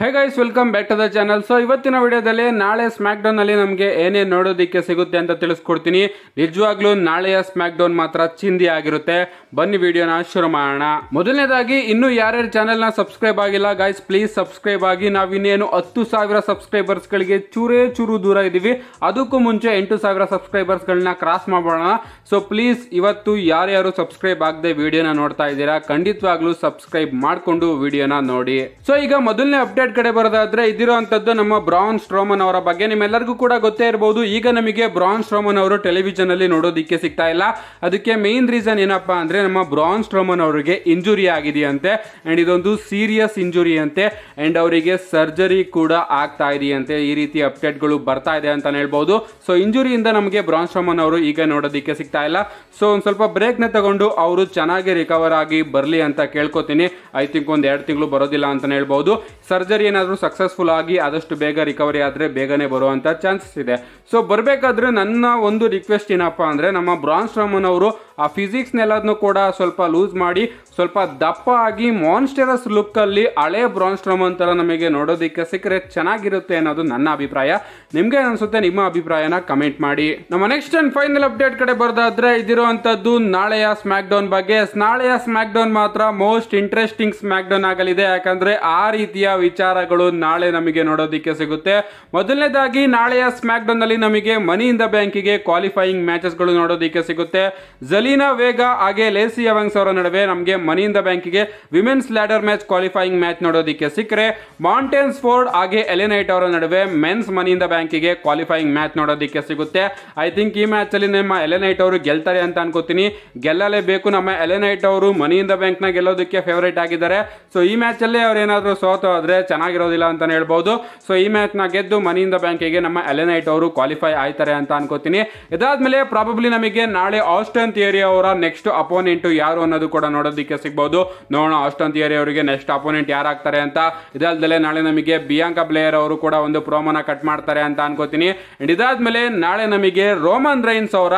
hey guys welcome back to the channel so ಇವತ್ತಿನ ವಿಡಿಯೋದಲ್ಲಿ ನಾಳೆ ಸ್ಮ್ಯಾಕ್ ಅಲ್ಲಿ ನಮಗೆ ಏನೇನು ನೋಡೋದಕ್ಕೆ ಸಿಗುತ್ತೆ ಅಂತ ತಿಳಿಸ್ಕೊಡ್ತೀನಿ ನಿಜವಾಗ್ಲೂ ನಾಳೆಯ ಸ್ಮ್ಯಾಕ್ ಡೌನ್ ಮಾತ್ರ ಚಿಂದಿ ಆಗಿರುತ್ತೆ ಬನ್ನಿ ವಿಡಿಯೋನ ಶುರು ಮಾಡೋಣ ಮೊದಲನೇದಾಗಿ ಇನ್ನೂ ಯಾರು ಚಾನಲ್ನ ಸಬ್ಸ್ಕ್ರೈಬ್ ಆಗಿಲ್ಲ ಗೈಸ್ ಪ್ಲೀಸ್ ಸಬ್ಸ್ಕ್ರೈಬ್ ಆಗಿ ನಾವು ಇನ್ನೇನು ಹತ್ತು ಸಾವಿರ ಸಬ್ಸ್ಕ್ರೈಬರ್ಸ್ಗಳಿಗೆ ಚೂರೇ ಚೂರು ದೂರ ಇದ್ದೀವಿ ಅದಕ್ಕೂ ಮುಂಚೆ ಎಂಟು ಸಾವಿರ ಸಬ್ಸ್ಕ್ರೈಬರ್ಸ್ಗಳನ್ನ ಕ್ರಾಸ್ ಮಾಡೋಣ ಸೊ ಪ್ಲೀಸ್ ಇವತ್ತು ಯಾರ್ಯಾರು ಸಬ್ಸ್ಕ್ರೈಬ್ ಆಗದೆ ವಿಡಿಯೋನ ನೋಡ್ತಾ ಇದ್ದೀರಾ ಖಂಡಿತವಾಗ್ಲೂ ಸಬ್ಸ್ಕ್ರೈಬ್ ಮಾಡಿಕೊಂಡು ವಿಡಿಯೋನ ನೋಡಿ ಸೊ ಈಗ ಮೊದಲನೇ ಅಪ್ಡೇಟ್ ಕ್ರಿಕೆಟ್ ಕಡೆ ಬರೋದಾದ್ರೆ ಇದಿರೋ ನಮ್ಮ ಬ್ರಾನ್ ಸ್ಟ್ರೋಮನ್ ಅವರ ಬಗ್ಗೆ ನಿಮ್ಮೆಲ್ಲರಿಗೂ ಕೂಡ ಗೊತ್ತೇ ಇರಬಹುದು ಈಗ ನಮಗೆ ಬ್ರಾನ್ ಸ್ಟ್ರೋಮನ್ ಅವರು ಟೆಲಿವಿಷನ್ ಅಲ್ಲಿ ನೋಡೋದಿಕ್ಕೆ ಸಿಗ್ತಾ ಇಲ್ಲ ಅದಕ್ಕೆ ಮೇನ್ ರೀಸನ್ ಏನಪ್ಪಾ ಅಂದ್ರೆ ನಮ್ಮ ಬ್ರಾನ್ ಸ್ಟ್ರೋಮನ್ ಅವರಿಗೆ ಇಂಜುರಿ ಆಗಿದೆಯಂತೆ ಅಂಡ್ ಇದೊಂದು ಸೀರಿಯಸ್ ಇಂಜುರಿ ಅಂತೆ ಅಂಡ್ ಅವರಿಗೆ ಸರ್ಜರಿ ಕೂಡ ಆಗ್ತಾ ಇದೆಯಂತೆ ಈ ರೀತಿ ಅಪ್ಡೇಟ್ಗಳು ಬರ್ತಾ ಇದೆ ಅಂತ ಹೇಳ್ಬಹುದು ಸೊ ಇಂಜುರಿಯಿಂದ ನಮಗೆ ಬ್ರಾನ್ ಸ್ಟ್ರೋಮನ್ ಅವರು ಈಗ ನೋಡೋದಿಕ್ಕೆ ಸಿಗ್ತಾ ಇಲ್ಲ ಸೊ ಒಂದ್ ಸ್ವಲ್ಪ ಬ್ರೇಕ್ ನ ತಗೊಂಡು ಅವರು ಚೆನ್ನಾಗಿ ರಿಕವರ್ ಆಗಿ ಬರಲಿ ಅಂತ ಕೇಳ್ಕೊತೀನಿ ಐ ಥಿಂಕ್ ಒಂದ್ ಎರಡು ತಿಂಗಳು ಬರೋದಿಲ್ಲ ಅಂತ ಹೇಳ್ಬಹುದು ಸರ್ಜರಿ ಸರ್ಜರಿ ಏನಾದರೂ ಸಕ್ಸಸ್ಫುಲ್ ಆಗಿ ಆದಷ್ಟು ಬೇಗ ರಿಕವರಿ ಆದರೆ ಬೇಗನೆ ಬರುವಂಥ ಚಾನ್ಸಸ್ ಇದೆ ಸೊ ಬರಬೇಕಾದ್ರೆ ನನ್ನ ಒಂದು ರಿಕ್ವೆಸ್ಟ್ ಏನಪ್ಪ ಅಂದರೆ ನಮ್ಮ ಬ್ರಾನ್ಸ್ ರಾಮನ್ ಅವರು ಆ ಫಿಸಿಕ್ಸ್ನೆಲ್ಲದನ್ನು ಕೂಡ ಸ್ವಲ್ಪ ಲೂಸ್ ಮಾಡಿ ಸ್ವಲ್ಪ ದಪ್ಪ ಆಗಿ ಮಾನ್ಸ್ಟರಸ್ ಲುಕ್ಕಲ್ಲಿ ಹಳೆ ಬ್ರಾನ್ಸ್ ರಾಮನ್ ಥರ ನಮಗೆ ನೋಡೋದಕ್ಕೆ ಸಿಕ್ಕರೆ ಚೆನ್ನಾಗಿರುತ್ತೆ ಅನ್ನೋದು ನನ್ನ ಅಭಿಪ್ರಾಯ ನಿಮಗೆ ಅನಿಸುತ್ತೆ ನಿಮ್ಮ ಅಭಿಪ್ರಾಯನ ಕಮೆಂಟ್ ಮಾಡಿ ನಮ್ಮ ನೆಕ್ಸ್ಟ್ ಅಂಡ್ ಫೈನಲ್ ಅಪ್ಡೇಟ್ ಕಡೆ ಬರೋದಾದ್ರೆ ಇದಿರುವಂಥದ್ದು ನಾಳೆಯ ಸ್ಮ್ಯಾಕ್ಡೌನ್ ಬಗ್ಗೆ ನಾಳೆಯ ಸ್ಮ್ಯಾಕ್ಡೌನ್ ಮಾತ್ರ ಮೋಸ್ಟ್ ಇಂಟ್ರೆಸ್ಟಿಂಗ್ ಸ್ಮ್ಯಾಕ್ ಡೌನ್ ಆಗಲಿದೆ ಯಾಕಂದ್ರೆ ಆ ರೀತಿಯ ವಿಚಾರ ವಿಚಾರಗಳು ನಾಳೆ ನಮಗೆ ನೋಡೋದಕ್ಕೆ ಸಿಗುತ್ತೆ ಮೊದಲನೇದಾಗಿ ನಾಳೆಯ ಸ್ಮ್ಯಾಕ್ ಡೌನ್ ನಮಗೆ ಮನಿ ಇಂದ ಬ್ಯಾಂಕಿಗೆ ಕ್ವಾಲಿಫೈಯಿಂಗ್ ಮ್ಯಾಚಸ್ಗಳು ಗಳು ನೋಡೋದಕ್ಕೆ ಸಿಗುತ್ತೆ ಜಲೀನಾ ವೇಗ ಹಾಗೆ ಲೇಸಿ ಅವಂಗ್ಸ್ ಅವರ ನಡುವೆ ನಮಗೆ ಮನಿ ಇಂದ ಬ್ಯಾಂಕಿಗೆ women's ladder match qualifying match ನೋಡೋದಕ್ಕೆ ಸಿಕ್ಕರೆ ಮೌಂಟೇನ್ಸ್ ಫೋರ್ಡ್ ಹಾಗೆ ಎಲೆನೈಟ್ ಅವರ ನಡುವೆ ಮೆನ್ಸ್ ಮನಿ ಇಂದ ಬ್ಯಾಂಕಿಗೆ ಕ್ವಾಲಿಫೈಯಿಂಗ್ ಮ್ಯಾಚ್ ನೋಡೋದಕ್ಕೆ ಸಿಗುತ್ತೆ ಐ ಥಿಂಕ್ ಈ ಮ್ಯಾಚ್ ಅಲ್ಲಿ ನಮ್ಮ ಎಲೆನೈಟ್ ಅವರು ಗೆಲ್ತಾರೆ ಅಂತ ಅನ್ಕೋತೀನಿ ಗೆಲ್ಲಲೇಬೇಕು ನಮ್ಮ ಎಲೆನೈಟ್ ಅವರು ಮನಿಯಿಂದ ಬ್ಯಾಂಕ್ನ ಬ್ಯಾಂಕ್ ನ ಗೆಲ್ಲೋದಕ್ಕೆ ಫೇವರೇಟ್ ಆಗಿದ್ದಾರೆ ಸೊ ಈ ಮ್ಯಾಚ್ ಅಲ್ಲಿ ಅವ್ರು ಸೋತು ಆದ್ರೆ ಚೆನ್ನಾಗಿರೋದಿಲ್ಲ ಅಂತಲೇ ಹೇಳ್ಬೋದು ಸೊ ಈ ಮ್ಯಾಚ್ ನ ಗೆದ್ದು ಮನಿಯಿಂದ ಬ್ಯಾಂಕಿಗೆ ನಮ್ಮ ಎಲೆನೈಟ್ ಅವರು ಕ್ವಾಲಿಫೈ ಆಯ್ತಾರೆ ಅಂತ ಅನ್ಕೋತೀನಿ ಇದಾದ್ಮೇಲೆ ಪ್ರಾಬಬ್ಲಿ ನಮಗೆ ನಾಳೆ ಆಸ್ಟನ್ ಥಿಯರಿ ಅವರ ನೆಕ್ಸ್ಟ್ ಅಪೋನೆಂಟ್ ಯಾರು ಅನ್ನೋದು ಕೂಡ ನೋಡೋದಕ್ಕೆ ಸಿಗಬಹುದು ನೋಡೋಣ ಆಸ್ಟನ್ ಥಿಯರಿ ಅವರಿಗೆ ನೆಕ್ಸ್ಟ್ ಅಪೋನೆಂಟ್ ಯಾರಾಗ್ತಾರೆ ಅಂತ ಇದಲ್ದಲೆ ನಾಳೆ ನಮಗೆ ಬಿಯಾಂಕಾ ಪ್ಲೇಯರ್ ಅವರು ಕೂಡ ಒಂದು ಪ್ರೋಮನ ಕಟ್ ಮಾಡ್ತಾರೆ ಅಂತ ಅನ್ಕೋತೀನಿ ಅಂಡ್ ಇದಾದ್ಮೇಲೆ ನಾಳೆ ನಮಗೆ ರೋಮನ್ ರೈನ್ಸ್ ಅವರ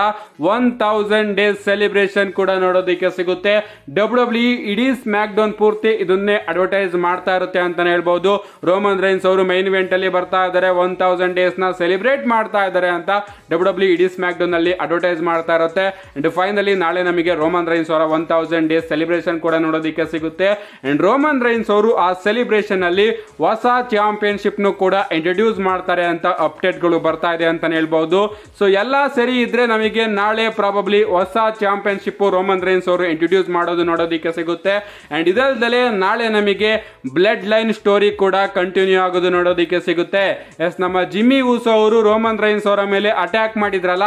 ಒನ್ ತೌಸಂಡ್ ಡೇಸ್ ಸೆಲೆಬ್ರೇಷನ್ ಕೂಡ ನೋಡೋದಕ್ಕೆ ಸಿಗುತ್ತೆ ಡಬ್ಲ್ಯೂ ಡಬ್ಲ್ಯೂ e ಇಡೀ ಸ್ಮ್ಯಾಕ್ ಡೌನ್ ಪೂರ್ತಿ ಇದನ್ನೇ ಅಡ್ವರ್ಟೈಸ್ ಮಾಡ್ತಾ ಇರುತ್ತೆ ಅಂತಾನೆ ಹೇಳ್ಬಹುದು ಹೌದು ರೋಮನ್ ರೈನ್ಸ್ ಅವರು ಮೈನ್ ಅಲ್ಲಿ ಬರ್ತಾ ಇದ್ದಾರೆ ಒನ್ ತೌಸಂಡ್ ನ ಸೆಲೆಬ್ರೇಟ್ ಮಾಡ್ತಾ ಇದ್ದಾರೆ ಅಂತ ಡಬ್ಲ್ಯೂ ಡಬ್ಲ್ಯೂ ಇಡೀ ಅಲ್ಲಿ ಅಡ್ವರ್ಟೈಸ್ ಮಾಡ್ತಾ ಇರುತ್ತೆ ಅಂಡ್ ಫೈನಲಿ ನಾಳೆ ನಮಗೆ ರೋಮನ್ ರೈನ್ಸ್ ಅವರ ಒನ್ ತೌಸಂಡ್ ಡೇಸ್ ಸೆಲೆಬ್ರೇಷನ್ ಕೂಡ ನೋಡೋದಕ್ಕೆ ಸಿಗುತ್ತೆ ಅಂಡ್ ರೋಮನ್ ರೈನ್ಸ್ ಅವರು ಆ ಸೆಲೆಬ್ರೇಷನ್ ಅಲ್ಲಿ ಹೊಸ ಚಾಂಪಿಯನ್ಶಿಪ್ನು ಕೂಡ ಇಂಟ್ರೊಡ್ಯೂಸ್ ಮಾಡ್ತಾರೆ ಅಂತ ಅಪ್ಡೇಟ್ ಗಳು ಬರ್ತಾ ಇದೆ ಅಂತ ಹೇಳ್ಬಹುದು ಸೊ ಎಲ್ಲ ಸರಿ ಇದ್ರೆ ನಮಗೆ ನಾಳೆ ಪ್ರಾಬಬ್ಲಿ ಹೊಸ ಚಾಂಪಿಯನ್ಶಿಪ್ ರೋಮನ್ ರೈನ್ಸ್ ಅವರು ಇಂಟ್ರೊಡ್ಯೂಸ್ ಮಾಡೋದು ನೋಡೋದಕ್ಕೆ ಸಿಗುತ್ತೆ ಅಂಡ್ ಇದಲ್ದಲೇ ನಾಳೆ ನಮಗೆ ಬ್ಲಡ್ ಲೈನ್ ಸ್ಟೋರಿ ಕೂಡ ಕಂಟಿನ್ಯೂ ಆಗೋದು ನೋಡೋದಕ್ಕೆ ಸಿಗುತ್ತೆ ಎಸ್ ನಮ್ಮ ಜಿಮ್ಮಿ ಊಸೋ ಅವರು ರೋಮನ್ ರೈನ್ಸ್ ಅವರ ಮೇಲೆ ಅಟ್ಯಾಕ್ ಮಾಡಿದ್ರಲ್ಲ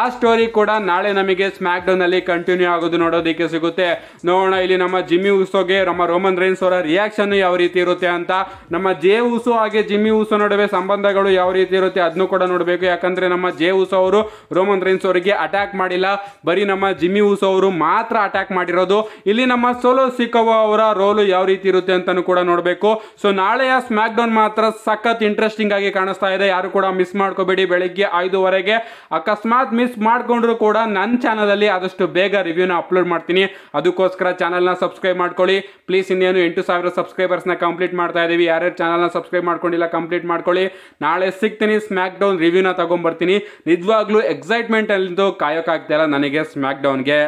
ಆ ಸ್ಟೋರಿ ಕೂಡ ನಾಳೆ ನಮಗೆ ಸ್ಮ್ಯಾಕ್ ಡೌನ್ ಅಲ್ಲಿ ಕಂಟಿನ್ಯೂ ಆಗೋದು ನೋಡೋದಕ್ಕೆ ಸಿಗುತ್ತೆ ನೋಡೋಣ ಇಲ್ಲಿ ನಮ್ಮ ಜಿಮ್ಮಿ ಊಸೋಗೆ ನಮ್ಮ ರೋಮನ್ ರೈನ್ಸ್ ಅವರ ರಿಯಾಕ್ಷನ್ ಯಾವ ರೀತಿ ಇರುತ್ತೆ ಅಂತ ನಮ್ಮ ಜೆ ಊಸು ಹಾಗೆ ಜಿಮ್ಮಿ ಊಸು ನಡುವೆ ಸಂಬಂಧಗಳು ಯಾವ ರೀತಿ ಇರುತ್ತೆ ಅದನ್ನು ಕೂಡ ನೋಡಬೇಕು ಯಾಕಂದ್ರೆ ನಮ್ಮ ಜೆ ಊಸೋ ಅವರು ರೋಮನ್ ರೈನ್ಸ್ ಅವರಿಗೆ ಅಟ್ಯಾಕ್ ಮಾಡಿಲ್ಲ ಬರೀ ನಮ್ಮ ಜಿಮ್ಮಿ ಊಸೋ ಅವರು ಮಾತ್ರ ಅಟ್ಯಾಕ್ ಮಾಡಿರೋದು ಇಲ್ಲಿ ನಮ್ಮ ಸೋಲೋ ಸಿಕ್ಕವ ಅವರ ರೋಲು ಯಾವ ರೀತಿ ಇರುತ್ತೆ ಅಂತಾನು ಕೂಡ ನೋಡಬೇಕು ಸೊ ನಾಳೆಯ ಸ್ಮ್ಯಾಕ್ ಡೌನ್ ಮಾತ್ರ ಸಖತ್ ಇಂಟ್ರೆಸ್ಟಿಂಗ್ ಆಗಿ ಕಾಣಿಸ್ತಾ ಇದೆ ಯಾರು ಕೂಡ ಮಿಸ್ ಮಾಡ್ಕೋಬೇಡಿ ಬೆಳಿಗ್ಗೆ ಐದುವರೆಗೆ ಅಕಸ್ಮಾತ್ ಮಿಸ್ ಮಾಡಿಕೊಂಡ್ರು ಕೂಡ ನನ್ನ ಚಾನಲಲ್ಲಿ ಆದಷ್ಟು ಬೇಗ ರಿವ್ಯೂನ ಅಪ್ಲೋಡ್ ಮಾಡ್ತೀನಿ ಅದಕ್ಕೋಸ್ಕರ ಚಾನಲ್ನ ಸಬ್ಸ್ಕ್ರೈಬ್ ಮಾಡ್ಕೊಳ್ಳಿ ಪ್ಲೀಸ್ ಇನ್ನೇನು ಎಂಟು ಸಾವಿರ ಸಬ್ಸ್ಕ್ರೈಬರ್ಸ್ನ ಕಂಪ್ಲೀಟ್ ಮಾಡ್ತಾ ಇದ್ದೀವಿ ಯಾರ್ಯಾರು ಚಾನಲ್ನ ಸಬ್ಸ್ಕ್ರೈಬ್ ಮಾಡ್ಕೊಂಡಿಲ್ಲ ಕಂಪ್ಲೀಟ್ ಮಾಡ್ಕೊಳ್ಳಿ ನಾಳೆ ಸಿಗ್ತೀನಿ ಸ್ಮ್ಯಾಕ್ ಡೌನ್ ರಿವ್ಯೂನ ತೊಗೊಂಬರ್ತೀನಿ ನಿಜವಾಗ್ಲೂ ಎಕ್ಸೈಟ್ಮೆಂಟ್ ಅಲ್ಲಿಂದು ಕಾಯೋಕ್ಕಾಗ್ತಾ ಇಲ್ಲ ನನಗೆ ಸ್ಮ್ಯಾಕ್ ಡೌನ್ಗೆ